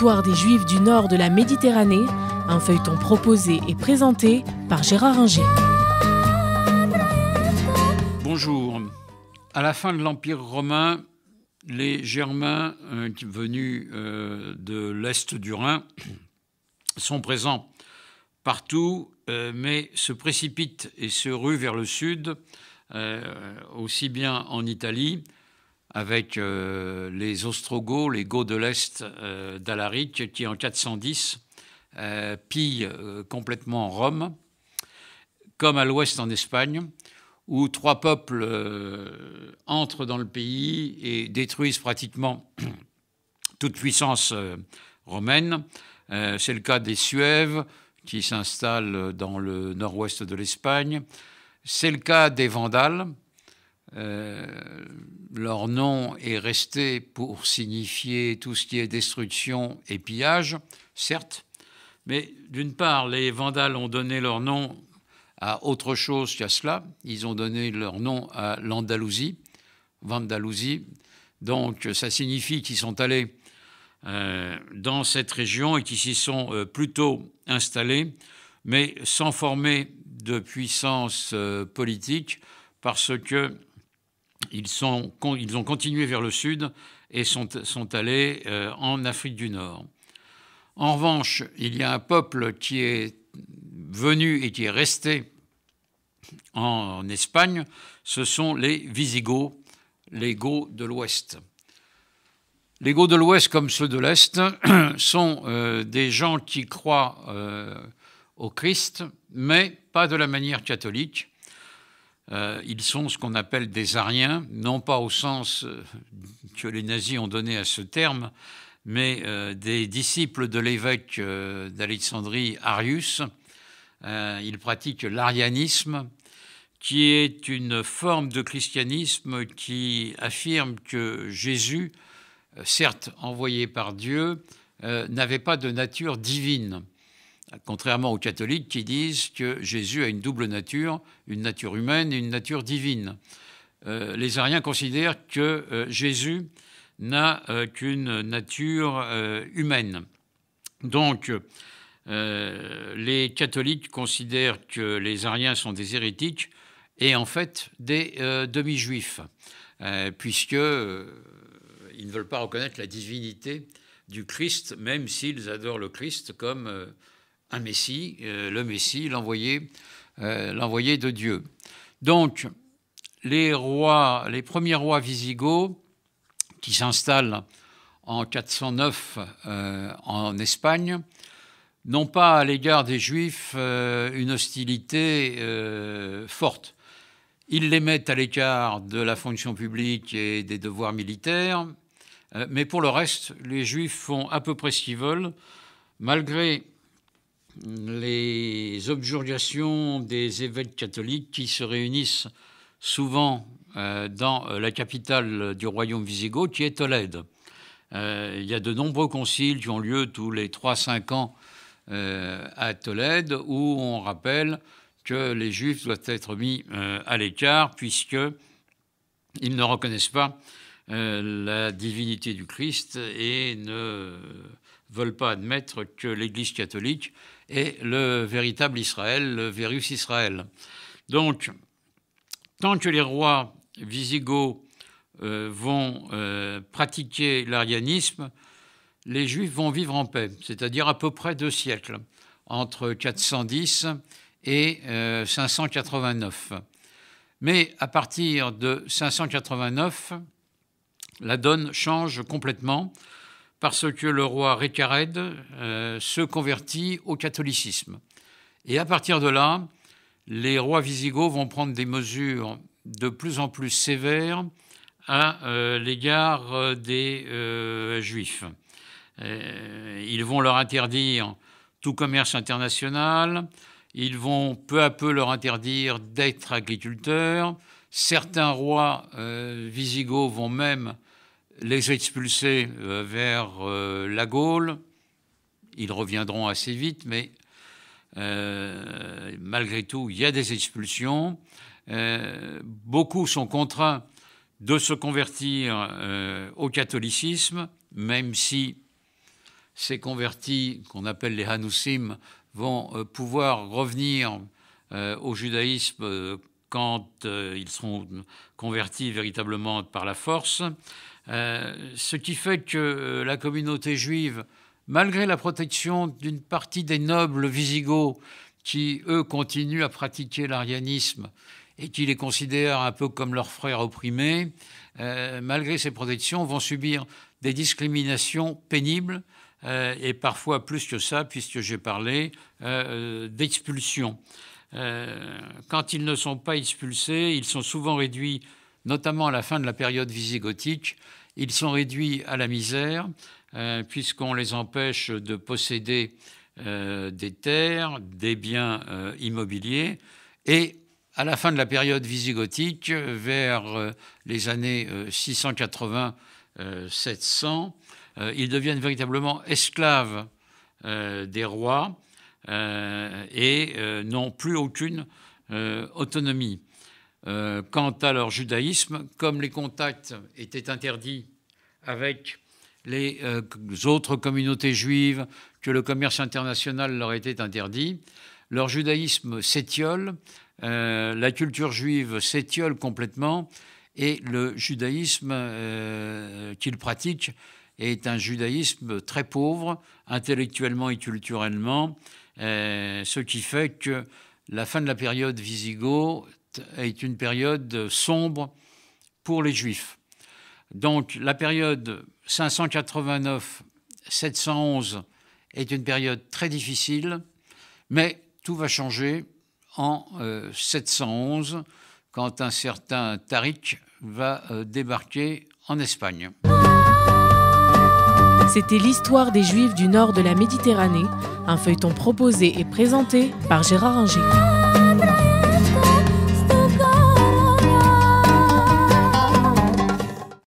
L'histoire des Juifs du nord de la Méditerranée, un feuilleton proposé et présenté par Gérard Ringer. Bonjour. À la fin de l'Empire romain, les Germains euh, venus euh, de l'est du Rhin sont présents partout, euh, mais se précipitent et se ruent vers le sud, aussi bien en Italie avec euh, les Ostrogoths, les Goths de l'Est euh, d'Alaric, qui en 410 euh, pillent complètement Rome, comme à l'ouest en Espagne, où trois peuples entrent dans le pays et détruisent pratiquement toute puissance romaine. C'est le cas des Suèves, qui s'installent dans le nord-ouest de l'Espagne. C'est le cas des Vandales, euh, leur nom est resté pour signifier tout ce qui est destruction et pillage, certes, mais d'une part, les Vandales ont donné leur nom à autre chose qu'à cela. Ils ont donné leur nom à l'Andalousie, Vandalousie. Donc, ça signifie qu'ils sont allés euh, dans cette région et qu'ils s'y sont euh, plutôt installés, mais sans former de puissance politique, parce que ils, ont continué vers le sud et sont, allés euh, en Afrique du Nord. En revanche, il y a un peuple qui est venu et qui est resté en Espagne, ce sont les Visigoths, les Goths de l'Ouest. Les Goths de l'Ouest, comme ceux de l'Est, sont euh, des gens qui croient euh, au Christ, mais pas de la manière catholique. Euh, ils sont ce qu'on appelle des Ariens, non pas au sens euh, que les nazis ont donné à ce terme, mais euh, des disciples de l'évêque d'Alexandrie Arius. ils pratiquent l'arianisme, qui est une forme de christianisme qui affirme que Jésus, certes envoyé par Dieu, n'avait pas de nature divine contrairement aux catholiques qui disent que Jésus a une double nature, une nature humaine et une nature divine. Euh, les ariens considèrent que euh, Jésus n'a euh, qu'une nature humaine. Donc, les catholiques considèrent que les ariens sont des hérétiques et en fait des demi-juifs, puisqu'ils ils ne veulent pas reconnaître la divinité du Christ, même s'ils adorent le Christ comme un Messie, euh, le Messie, l'envoyé, euh, l'envoyé de Dieu. Donc, les rois, les premiers rois visigoths qui s'installent en 409 euh, en Espagne n'ont pas à l'égard des Juifs une hostilité forte. Ils les mettent à l'écart de la fonction publique et des devoirs militaires, mais pour le reste, les Juifs font à peu près ce qu'ils veulent, malgré les objurgations des évêques catholiques qui se réunissent souvent euh, dans euh, la capitale du royaume visigoth qui est Tolède. Euh, il y a de nombreux conciles qui ont lieu tous les 3-5 ans à Tolède, où on rappelle que les Juifs doivent être mis à l'écart, puisque ils ne reconnaissent pas la divinité du Christ et ne veulent pas admettre que l'Église catholique et le véritable Israël, le virus Israël. Donc, tant que les rois visigoths euh, vont euh, pratiquer l'arianisme, les Juifs vont vivre en paix, c'est-à-dire à peu près deux siècles, entre 410 et 589. Euh, Mais à partir de 589, la donne change complètement parce que le roi Récared euh, se convertit au catholicisme. Et à partir de là, les rois visigoths vont prendre des mesures de plus en plus sévères à euh, l'égard euh, des juifs. ils vont leur interdire tout commerce international, ils vont peu à peu leur interdire d'être agriculteurs, certains rois visigoths vont même les expulser euh, vers euh, la Gaule. Ils reviendront assez vite, mais euh, malgré tout, il y a des expulsions. beaucoup sont contraints de se convertir au catholicisme, même si ces convertis, qu'on appelle les Hanoussim, vont pouvoir revenir au judaïsme quand euh, ils seront convertis véritablement par la force. Euh, ce qui fait que euh, la communauté juive, malgré la protection d'une partie des nobles visigoths qui, eux, continuent à pratiquer l'arianisme et qui les considèrent un peu comme leurs frères opprimés, malgré ces protections, vont subir des discriminations pénibles et parfois plus que ça, puisque j'ai parlé d'expulsion. Euh, quand ils ne sont pas expulsés, ils sont souvent réduits, notamment à la fin de la période visigothique, ils sont réduits à la misère, euh, puisqu'on les empêche de posséder euh, des terres, des biens immobiliers, et à la fin de la période visigothique, vers les années 680-700, ils deviennent véritablement esclaves des rois euh, et euh, n'ont plus aucune euh, autonomie. quant à leur judaïsme, comme les contacts étaient interdits avec les autres communautés juives, que le commerce international leur était interdit, leur judaïsme s'étiole, la culture juive s'étiole complètement, et le judaïsme qu'ils pratiquent est un judaïsme très pauvre, intellectuellement et culturellement, euh, ce qui fait que la fin de la période wisigoth est une période sombre pour les juifs. Donc la période 589-711 est une période très difficile, mais tout va changer en 711 euh, quand un certain Tariq va euh, débarquer en Espagne. C'était l'histoire des Juifs du nord de la Méditerranée, un feuilleton proposé et présenté par Gérard Inger.